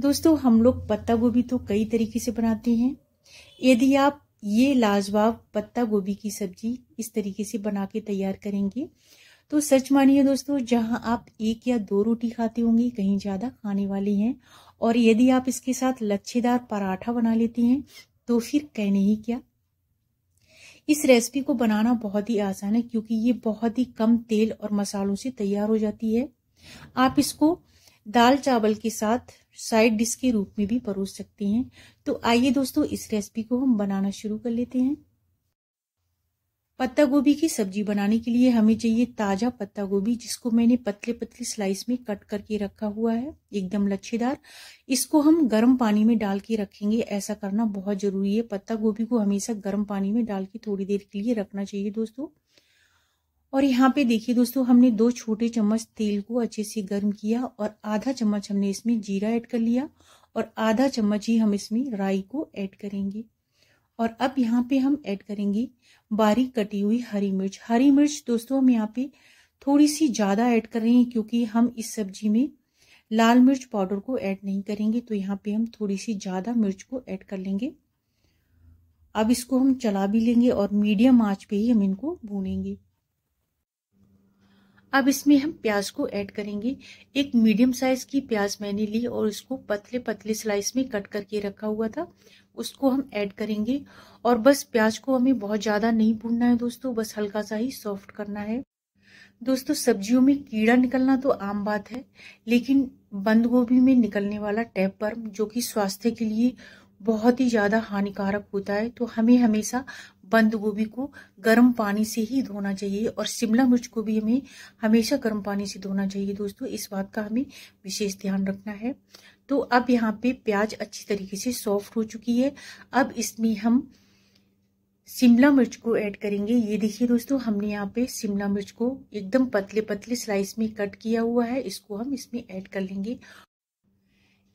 दोस्तों हम लोग पत्ता गोभी तो कई तरीके से बनाते हैं यदि आप ये लाजवाब पत्ता गोभी की सब्जी इस तरीके से बना के तैयार करेंगे तो सच मानिए दोस्तों जहां आप एक या दो रोटी खाते होंगे कहीं ज़्यादा खाने वाली हैं और यदि आप इसके साथ लच्छेदार पराठा बना लेती हैं तो फिर कहने ही क्या इस रेसिपी को बनाना बहुत ही आसान है क्योंकि ये बहुत ही कम तेल और मसालों से तैयार हो जाती है आप इसको दाल चावल के साथ साइड डिश के रूप में भी परोस सकते हैं तो आइए दोस्तों इस रेसिपी को हम बनाना शुरू कर लेते हैं पत्ता गोभी की सब्जी बनाने के लिए हमें चाहिए ताज़ा पत्ता गोभी जिसको मैंने पतले पतले स्लाइस में कट करके रखा हुआ है एकदम लच्छेदार इसको हम गर्म पानी में डाल के रखेंगे ऐसा करना बहुत ज़रूरी है पत्ता गोभी को हमेशा गर्म पानी में डाल के थोड़ी देर के लिए रखना चाहिए दोस्तों और यहाँ पे देखिए दोस्तों हमने दो छोटे चम्मच तेल को अच्छे से गर्म किया और आधा चम्मच हमने इसमें जीरा ऐड कर लिया और आधा चम्मच ही हम इसमें राई को ऐड करेंगे और अब यहाँ पे हम ऐड करेंगे बारीक कटी हुई हरी मिर्च हरी मिर्च दोस्तों हम यहाँ पे थोड़ी सी ज़्यादा ऐड कर रहे हैं क्योंकि हम इस सब्जी में लाल मिर्च पाउडर को ऐड नहीं करेंगे तो यहाँ पे हम थोड़ी सी ज़्यादा मिर्च को ऐड कर लेंगे अब इसको हम चला भी लेंगे और मीडियम आँच पे ही हम इनको भूनेंगे अब इसमें हम प्याज को ऐड करेंगे एक मीडियम साइज की प्याज मैंने ली और उसको पतले पतले स्लाइस में कट करके रखा हुआ था उसको हम ऐड करेंगे और बस प्याज को हमें बहुत ज़्यादा नहीं भूनना है दोस्तों बस हल्का सा ही सॉफ्ट करना है दोस्तों सब्जियों में कीड़ा निकलना तो आम बात है लेकिन बंद गोभी में निकलने वाला टैपवर्म जो कि स्वास्थ्य के लिए बहुत ही ज़्यादा हानिकारक होता है तो हमें हमेशा बंद गोभी को गर्म पानी से ही धोना चाहिए और शिमला मिर्च को भी हमें हमेशा गर्म पानी से धोना चाहिए दोस्तों इस बात का हमें विशेष ध्यान रखना है तो अब यहाँ पे प्याज अच्छी तरीके से सॉफ्ट हो चुकी है अब इसमें हम शिमला मिर्च को ऐड करेंगे ये देखिए दोस्तों हमने यहाँ पे शिमला मिर्च को एकदम पतले पतले स्लाइस में कट किया हुआ है इसको हम इसमें ऐड कर लेंगे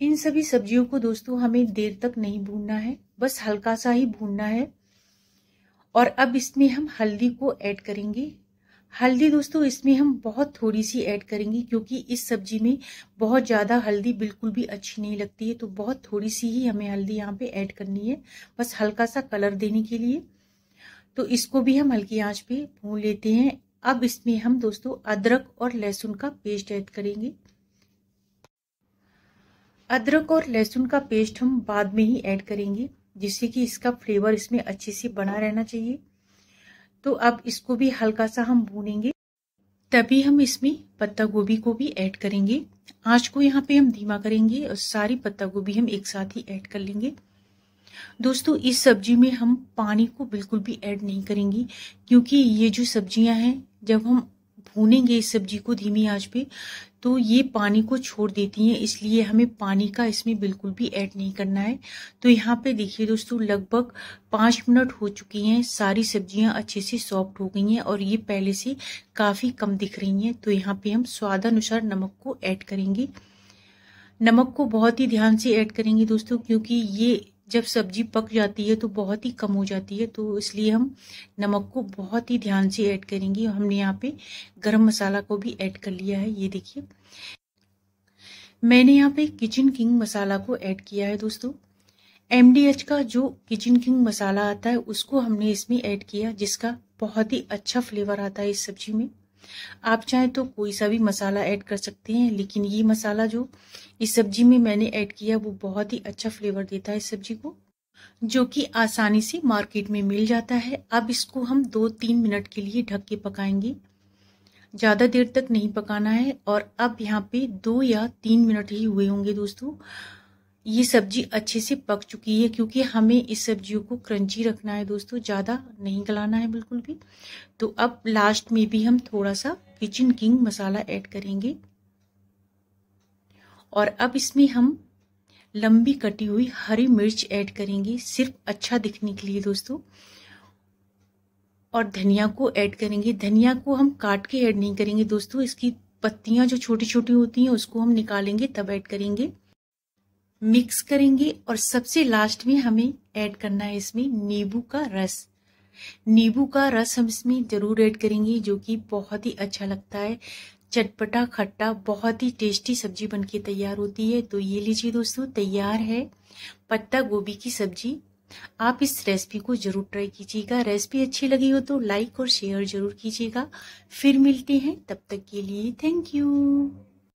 इन सभी सब्जियों को दोस्तों हमें देर तक नहीं भूनना है बस हल्का सा ही भूनना है और अब इसमें हम हल्दी को ऐड करेंगे हल्दी दोस्तों इसमें हम बहुत थोड़ी सी ऐड करेंगे क्योंकि इस सब्जी में बहुत ज़्यादा हल्दी बिल्कुल भी अच्छी नहीं लगती है तो बहुत थोड़ी सी ही हमें हल्दी यहाँ पे ऐड करनी है बस हल्का सा कलर देने के लिए तो इसको भी हम हल्की आंच पे भून लेते हैं अब इसमें हम दोस्तों अदरक और लहसुन का पेस्ट ऐड करेंगे अदरक और लहसुन का पेस्ट हम बाद में ही ऐड करेंगे जिससे कि इसका फ्लेवर इसमें अच्छे से बना रहना चाहिए तो अब इसको भी हल्का सा हम भूनेंगे तभी हम इसमें पत्ता गोभी को भी ऐड करेंगे आँच को यहाँ पे हम धीमा करेंगे और सारी पत्ता गोभी हम एक साथ ही ऐड कर लेंगे दोस्तों इस सब्जी में हम पानी को बिल्कुल भी ऐड नहीं करेंगे क्योंकि ये जो सब्जियां हैं जब हम भूनेंगे इस सब्जी को धीमी आंच पे तो ये पानी को छोड़ देती हैं इसलिए हमें पानी का इसमें बिल्कुल भी ऐड नहीं करना है तो यहाँ पे देखिए दोस्तों लगभग पाँच मिनट हो चुकी हैं सारी सब्जियाँ अच्छे से सॉफ्ट हो गई हैं और ये पहले से काफ़ी कम दिख रही हैं तो यहाँ पे हम स्वादानुसार नमक को ऐड करेंगे नमक को बहुत ही ध्यान से ऐड करेंगे दोस्तों क्योंकि ये जब सब्जी पक जाती है तो बहुत ही कम हो जाती है तो इसलिए हम नमक को बहुत ही ध्यान से ऐड करेंगे हमने यहाँ पे गरम मसाला को भी ऐड कर लिया है ये देखिए मैंने यहाँ पे किचन किंग मसाला को ऐड किया है दोस्तों एम का जो किचन किंग मसाला आता है उसको हमने इसमें ऐड किया जिसका बहुत ही अच्छा फ्लेवर आता है इस सब्जी में आप चाहें तो कोई सा भी मसाला ऐड कर सकते हैं लेकिन ये मसाला जो इस सब्जी में मैंने ऐड किया वो बहुत ही अच्छा फ्लेवर देता है इस सब्जी को जो कि आसानी से मार्केट में मिल जाता है अब इसको हम दो तीन मिनट के लिए ढक के पकाएंगे ज़्यादा देर तक नहीं पकाना है और अब यहाँ पे दो या तीन मिनट ही हुए होंगे दोस्तों ये सब्जी अच्छे से पक चुकी है क्योंकि हमें इस सब्जियों को क्रंची रखना है दोस्तों ज़्यादा नहीं गलाना है बिल्कुल भी तो अब लास्ट में भी हम थोड़ा सा किचन किंग मसाला ऐड करेंगे और अब इसमें हम लंबी कटी हुई हरी मिर्च ऐड करेंगे सिर्फ अच्छा दिखने के लिए दोस्तों और धनिया को ऐड करेंगे धनिया को हम काट के ऐड नहीं करेंगे दोस्तों इसकी पत्तियां जो छोटी छोटी होती हैं उसको हम निकालेंगे तब ऐड करेंगे मिक्स करेंगे और सबसे लास्ट में हमें ऐड करना है इसमें नींबू का रस नींबू का रस हम इसमें ज़रूर ऐड करेंगे जो कि बहुत ही अच्छा लगता है चटपटा खट्टा बहुत ही टेस्टी सब्जी बनके तैयार होती है तो ये लीजिए दोस्तों तैयार है पत्ता गोभी की सब्जी आप इस रेसिपी को जरूर ट्राई कीजिएगा रेसिपी अच्छी लगी हो तो लाइक और शेयर जरूर कीजिएगा फिर मिलते हैं तब तक के लिए थैंक यू